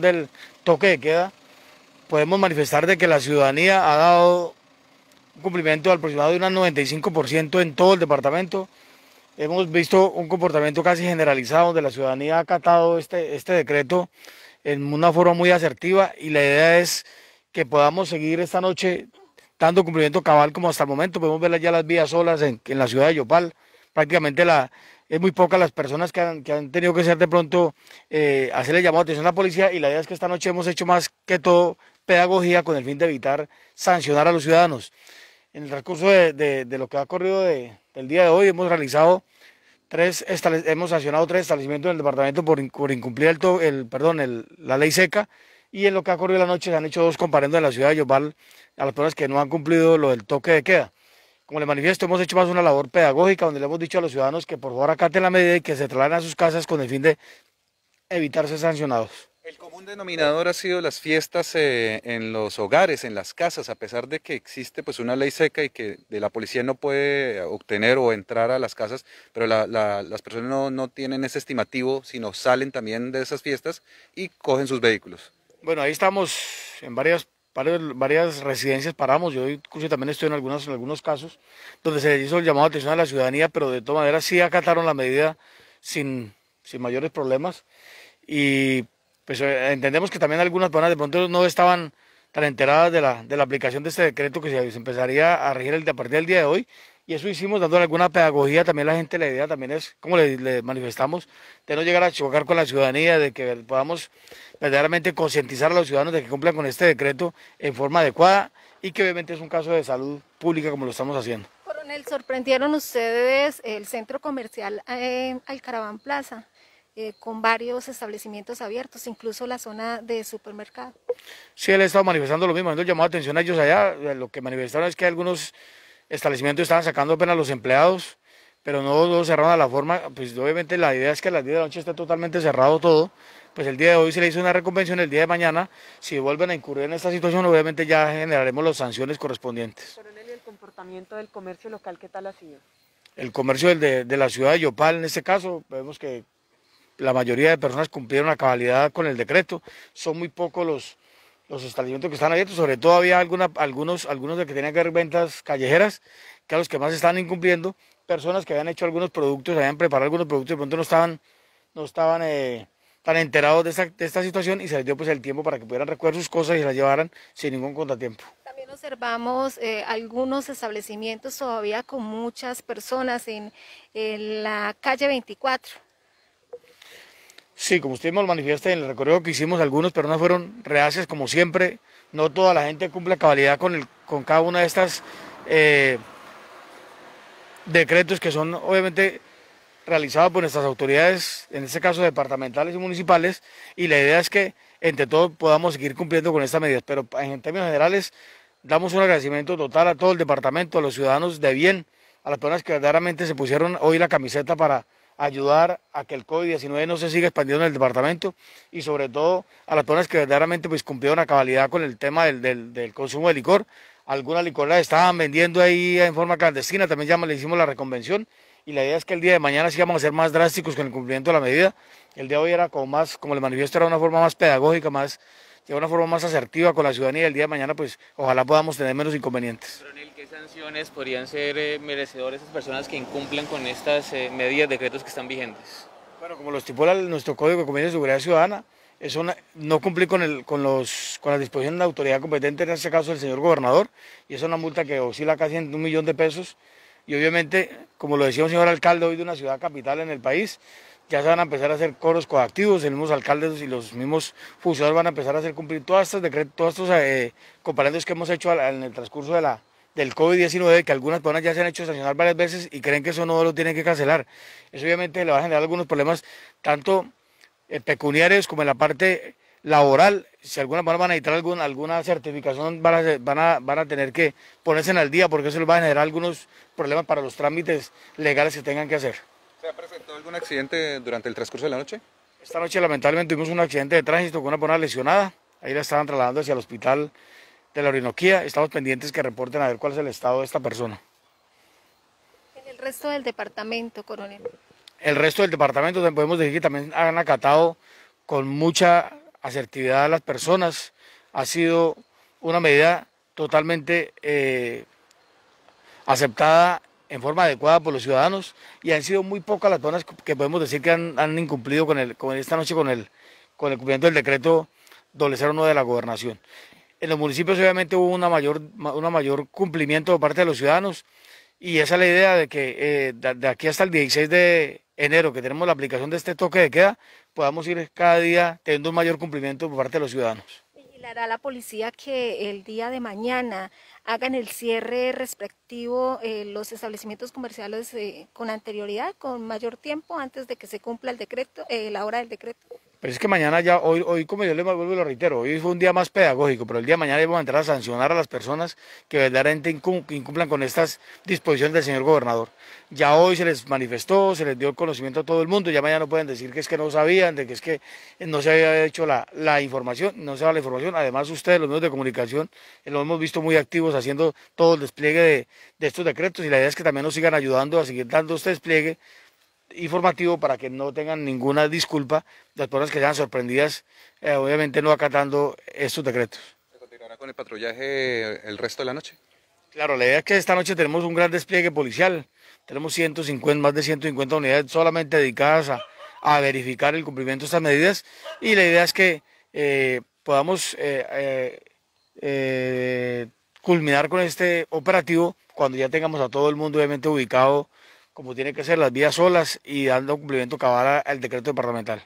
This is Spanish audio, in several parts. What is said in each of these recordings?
del toque de queda, podemos manifestar de que la ciudadanía ha dado un cumplimiento aproximado de un 95% en todo el departamento. Hemos visto un comportamiento casi generalizado donde la ciudadanía ha acatado este, este decreto en una forma muy asertiva y la idea es que podamos seguir esta noche dando cumplimiento cabal como hasta el momento. Podemos ver ya las vías solas en la ciudad de Yopal prácticamente la, es muy poca las personas que han, tenido que ser de pronto eh, hacerle llamado a atención a la policía y la idea es que esta noche hemos hecho más que todo pedagogía con el fin de evitar sancionar a los ciudadanos. En el transcurso de, lo que ha ocurrido de, del día de hoy hemos realizado tres, hemos sancionado tres establecimientos el departamento por, incumplir el, perdón, la ley seca y en lo que ha ocurrido la noche se han hecho dos comparendos en la ciudad de Yopal a las personas que no han cumplido lo del toque de queda. Como le manifiesto, hemos hecho más una labor pedagógica donde le hemos dicho a los ciudadanos que por favor acaten la medida y que se trasladen a sus casas con el fin de evitar ser sancionados. El común denominador ha sido las fiestas eh, en los hogares, en las casas, a pesar de que existe pues una ley seca y que de la policía no puede obtener o entrar a las casas, pero las personas no, no tienen ese estimativo, sino salen también de esas fiestas y cogen sus vehículos. Bueno, ahí estamos en varias varias residencias paramos, yo incluso también estoy en algunos, en algunos casos, donde se hizo el llamado de atención a la ciudadanía, pero de todas maneras sí acataron la medida sin, mayores problemas. Y pues eh, entendemos que también algunas personas de pronto no estaban tan enteradas de la, aplicación de este decreto que se empezaría a regir el, a partir del día de hoy y eso hicimos dando alguna pedagogía también a la gente. La idea también es, como le, manifestamos, de no llegar a chocar con la ciudadanía, de que podamos verdaderamente concientizar a los ciudadanos de que cumplan con este decreto en forma adecuada y que obviamente es un caso de salud pública como lo estamos haciendo. Coronel, sorprendieron ustedes el centro comercial eh, Alcaraván Plaza. Eh, con varios establecimientos abiertos, incluso la zona de supermercado. Sí, él ha estado manifestando lo mismo, él llamado atención a ellos allá, lo que manifestaron es que algunos Establecimiento estaban sacando apenas los empleados, pero no cerraron a la forma, pues obviamente la idea es que a las 10 de la noche esté totalmente cerrado todo, pues el día de hoy se le hizo una reconvención, el día de mañana, si vuelven a incurrir en esta situación, obviamente ya generaremos las sanciones correspondientes. Coronel, ¿y el comportamiento del comercio local qué tal ha sido? El comercio del de, la ciudad de Yopal, en este caso, vemos que la mayoría de personas cumplieron la cabalidad con el decreto, son muy pocos los los establecimientos que están abiertos, sobre todo había algunos, algunos de que tenían que haber ventas callejeras, que a los que más están incumpliendo, personas que habían hecho algunos productos, habían preparado algunos productos, y de pronto no estaban, eh, tan enterados de esta, de esta situación y se les dio pues, el tiempo para que pudieran recoger sus cosas y las llevaran sin ningún contratiempo También observamos eh, algunos establecimientos todavía con muchas personas en, en la calle 24. Sí, como usted lo manifiesta en el recorrido que hicimos, algunos no fueron reacias como siempre. No toda la gente cumple cabalidad con, cada una de estas eh, decretos que son obviamente realizados por nuestras autoridades, en este caso departamentales y municipales, y la idea es que entre todos podamos seguir cumpliendo con estas medidas. Pero en términos generales, damos un agradecimiento total a todo el departamento, a los ciudadanos de bien, a las personas que verdaderamente se pusieron hoy la camiseta para ayudar a que el COVID-19 no se siga expandiendo en el departamento y sobre todo a las personas que verdaderamente pues cumplieron a cabalidad con el tema del, consumo de licor. Algunas licoras estaban vendiendo ahí en forma clandestina, también ya le hicimos la reconvención y la idea es que el día de mañana sí vamos a ser más drásticos con el cumplimiento de la medida. El día de hoy era como más, como le manifiesto, era una forma más pedagógica, más de una forma más asertiva con la ciudadanía y el día de mañana pues ojalá podamos tener menos inconvenientes. ¿qué sanciones podrían ser eh, merecedores esas personas que incumplan con estas eh, medidas, decretos que están vigentes? Bueno, como lo estipula nuestro Código de Convivencia y Seguridad Ciudadana, es no cumplir con, con, los, con las disposiciones de la autoridad competente, en este caso el señor gobernador, y es una multa que oscila casi en un millón de pesos. Y obviamente, como lo decía un señor alcalde hoy de una ciudad capital en el país, ya se van a empezar a hacer coros coactivos, los mismos alcaldes y los mismos funcionarios van a empezar a hacer cumplir todas estas todos estos eh, que hemos hecho en el transcurso de la, del COVID-19, que algunas personas ya se han hecho estacionar varias veces y creen que eso no lo tienen que cancelar. Eso obviamente le va a generar algunos problemas, tanto eh, pecuniarios como en la parte laboral. Si alguna personas van a necesitar alguna certificación, van a, tener que ponerse en al día porque eso les va a generar algunos problemas para los trámites legales que tengan que hacer. ¿Se ha presentado algún accidente durante el transcurso de la noche? Esta noche lamentablemente tuvimos un accidente de tránsito con una persona lesionada. Ahí la estaban trasladando hacia el hospital de la Orinoquía. Estamos pendientes que reporten a ver cuál es el estado de esta persona. En el resto del departamento, coronel. El resto del departamento podemos decir que también han acatado con mucha asertividad a las personas. Ha sido una medida totalmente eh, aceptada en forma adecuada por los ciudadanos y han sido muy pocas las zonas que podemos decir que han, incumplido con, el, esta noche con el, con el cumplimiento del decreto 001 de la gobernación. En los municipios obviamente hubo un mayor, una mayor cumplimiento por parte de los ciudadanos y esa es la idea de que eh, de aquí hasta el 16 de enero que tenemos la aplicación de este toque de queda, podamos ir cada día teniendo un mayor cumplimiento por parte de los ciudadanos hará la policía que el día de mañana hagan el cierre respectivo eh, los establecimientos comerciales eh, con anterioridad, con mayor tiempo, antes de que se cumpla el decreto, eh, la hora del decreto? Pero es que mañana ya, hoy, hoy como yo le vuelvo y lo reitero, hoy fue un día más pedagógico, pero el día de mañana vamos a entrar a sancionar a las personas que verdaderamente incumplan con estas disposiciones del señor gobernador. Ya hoy se les manifestó, se les dio el conocimiento a todo el mundo, ya mañana no pueden decir que es que no sabían, de que es que no se había hecho la, la información, no se da la información. Además ustedes, los medios de comunicación, eh, lo hemos visto muy activos haciendo todo el despliegue de, de estos decretos y la idea es que también nos sigan ayudando a seguir dando este despliegue informativo para que no tengan ninguna disculpa las personas que sean sorprendidas, eh, obviamente no acatando estos decretos. ¿Se continuará con el patrullaje el resto de la noche? Claro, la idea es que esta noche tenemos un gran despliegue policial. Tenemos 150, más de 150 unidades solamente dedicadas a, verificar el cumplimiento de estas medidas y la idea es que eh, podamos eh, culminar con este operativo cuando ya tengamos a todo el mundo obviamente ubicado como tiene que ser, las vías solas y dando cumplimiento cabal al decreto departamental.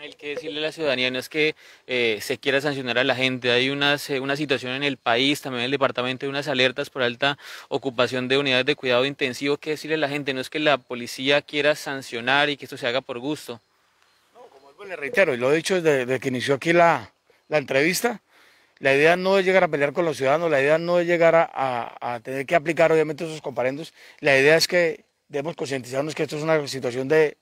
El que decirle a la ciudadanía no es que eh, se quiera sancionar a la gente. Hay una situación en el país, también en el departamento, hay unas alertas por alta ocupación de unidades de cuidado intensivo. ¿Qué decirle a la gente? No es que la policía quiera sancionar y que esto se haga por gusto. No, como le reitero, y lo he dicho desde, que inició aquí la entrevista, la idea no es llegar a pelear con los ciudadanos, la idea no es llegar a, tener que aplicar obviamente esos comparendos, la idea es que debemos concientizarnos que esto es una situación de,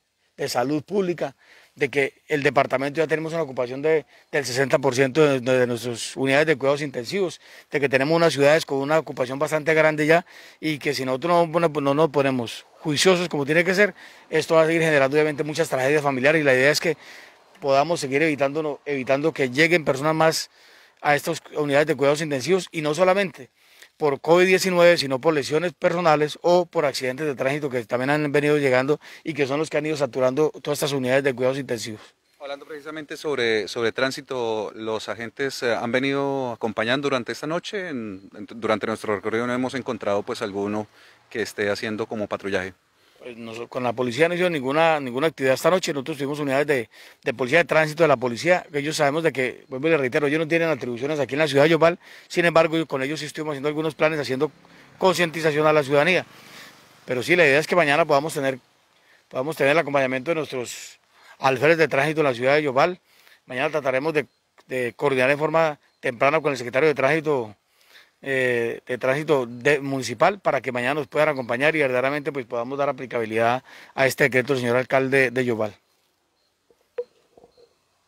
salud pública, de que el departamento ya tenemos una ocupación de, del 60% de, nuestras unidades de cuidados intensivos, de que tenemos unas ciudades con una ocupación bastante grande ya y que si nosotros no, nos ponemos juiciosos como tiene que ser, esto va a seguir generando obviamente muchas tragedias familiares y la idea es que podamos seguir evitando que lleguen personas más a estas unidades de cuidados intensivos y no solamente por COVID-19, sino por lesiones personales o por accidentes de tránsito que también han venido llegando y que son los que han ido saturando todas estas unidades de cuidados intensivos. Hablando precisamente sobre, tránsito, los agentes eh, han venido acompañando durante esta noche, durante nuestro recorrido no hemos encontrado pues alguno que esté haciendo como patrullaje. Pues, con la policía no hicimos ninguna, actividad esta noche, nosotros tuvimos unidades de, de, policía de tránsito de la policía, que ellos sabemos de que, vuelvo y les reitero, ellos no tienen atribuciones aquí en la ciudad de Yopal, sin embargo con ellos sí estuvimos haciendo algunos planes, haciendo concientización a la ciudadanía. Pero sí, la idea es que mañana podamos tener, el acompañamiento de nuestros alférez de tránsito en la ciudad de Yopal. Mañana trataremos de, de coordinar en forma temprana con el secretario de tránsito eh, de tránsito municipal para que mañana nos puedan acompañar y verdaderamente pues podamos dar aplicabilidad a este decreto, señor alcalde de Yobal.